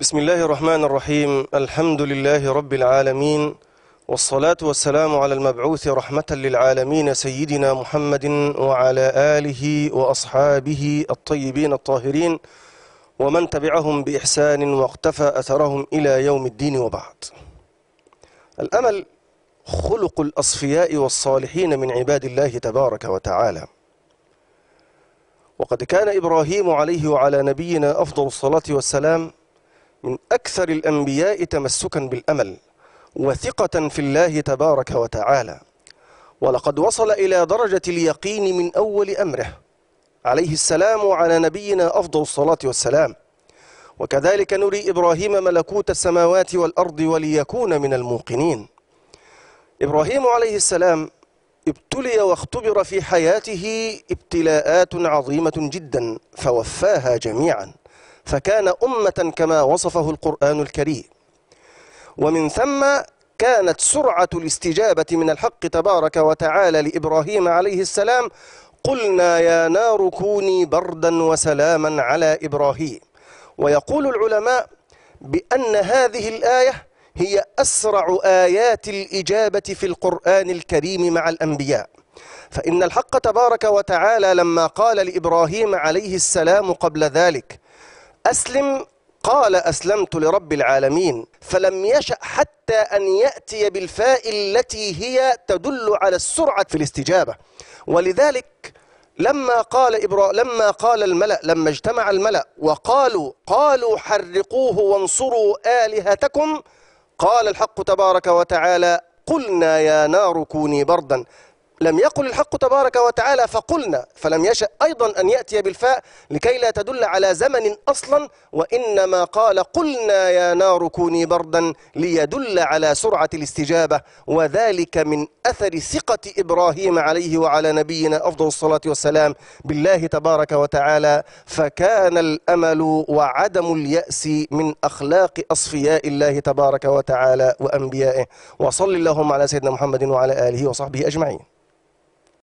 بسم الله الرحمن الرحيم الحمد لله رب العالمين والصلاة والسلام على المبعوث رحمة للعالمين سيدنا محمد وعلى آله وأصحابه الطيبين الطاهرين ومن تبعهم بإحسان واقتفى أثرهم إلى يوم الدين وبعد الأمل خلق الأصفياء والصالحين من عباد الله تبارك وتعالى وقد كان إبراهيم عليه وعلى نبينا أفضل الصلاة والسلام من أكثر الأنبياء تمسكا بالأمل وثقة في الله تبارك وتعالى ولقد وصل إلى درجة اليقين من أول أمره عليه السلام على نبينا أفضل الصلاة والسلام وكذلك نري إبراهيم ملكوت السماوات والأرض وليكون من الموقنين إبراهيم عليه السلام ابتلي واختبر في حياته ابتلاءات عظيمة جدا فوفاها جميعا فكان أمة كما وصفه القرآن الكريم ومن ثم كانت سرعة الاستجابة من الحق تبارك وتعالى لإبراهيم عليه السلام قلنا يا نار كوني بردا وسلاما على إبراهيم ويقول العلماء بأن هذه الآية هي أسرع آيات الإجابة في القرآن الكريم مع الأنبياء فإن الحق تبارك وتعالى لما قال لإبراهيم عليه السلام قبل ذلك أسلم قال أسلمت لرب العالمين فلم يشأ حتى أن يأتي بالفاء التي هي تدل على السرعة في الاستجابة ولذلك لما قال إبرا لما قال الملأ لما اجتمع الملأ وقالوا قالوا حرقوه وانصروا آلهتكم قال الحق تبارك وتعالى قلنا يا نار كوني بردا لم يقل الحق تبارك وتعالى فقلنا فلم يشأ أيضا أن يأتي بالفاء لكي لا تدل على زمن أصلا وإنما قال قلنا يا نار كوني بردا ليدل على سرعة الاستجابة وذلك من أثر ثقة إبراهيم عليه وعلى نبينا أفضل الصلاة والسلام بالله تبارك وتعالى فكان الأمل وعدم اليأس من أخلاق أصفياء الله تبارك وتعالى وأنبيائه وصل اللهم على سيدنا محمد وعلى آله وصحبه أجمعين